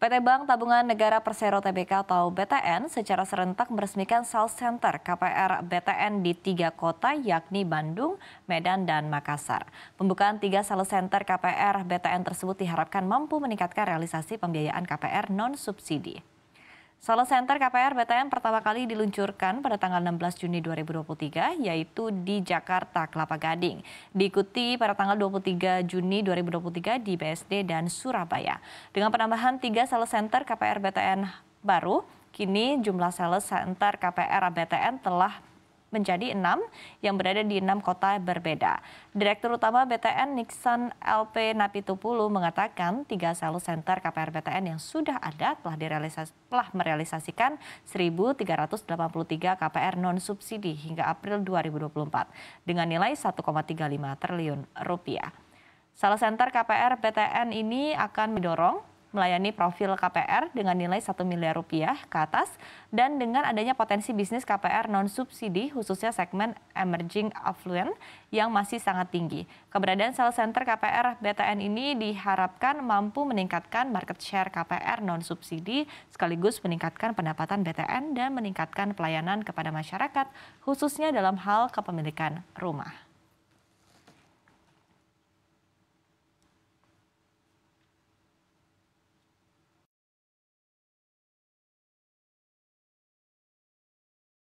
PT Bank Tabungan Negara Persero Tbk atau BTN secara serentak meresmikan sales center KPR BTN di tiga kota yakni Bandung, Medan, dan Makassar. Pembukaan tiga sales center KPR BTN tersebut diharapkan mampu meningkatkan realisasi pembiayaan KPR non-subsidi. Sales Center KPR BTN pertama kali diluncurkan pada tanggal 16 Juni 2023, yaitu di Jakarta, Kelapa Gading. Diikuti pada tanggal 23 Juni 2023 di BSD dan Surabaya. Dengan penambahan tiga sales center KPR BTN baru, kini jumlah sales center KPR BTN telah menjadi enam yang berada di enam kota berbeda. Direktur Utama BTN Nixon LP Napitupulu mengatakan tiga sales center KPR BTN yang sudah ada telah, direalisasi, telah merealisasikan 1.383 KPR non-subsidi hingga April 2024 dengan nilai 1,35 triliun rupiah. Sales center KPR BTN ini akan mendorong melayani profil KPR dengan nilai 1 miliar rupiah ke atas dan dengan adanya potensi bisnis KPR non-subsidi khususnya segmen emerging affluent yang masih sangat tinggi. Keberadaan sales center KPR BTN ini diharapkan mampu meningkatkan market share KPR non-subsidi sekaligus meningkatkan pendapatan BTN dan meningkatkan pelayanan kepada masyarakat khususnya dalam hal kepemilikan rumah.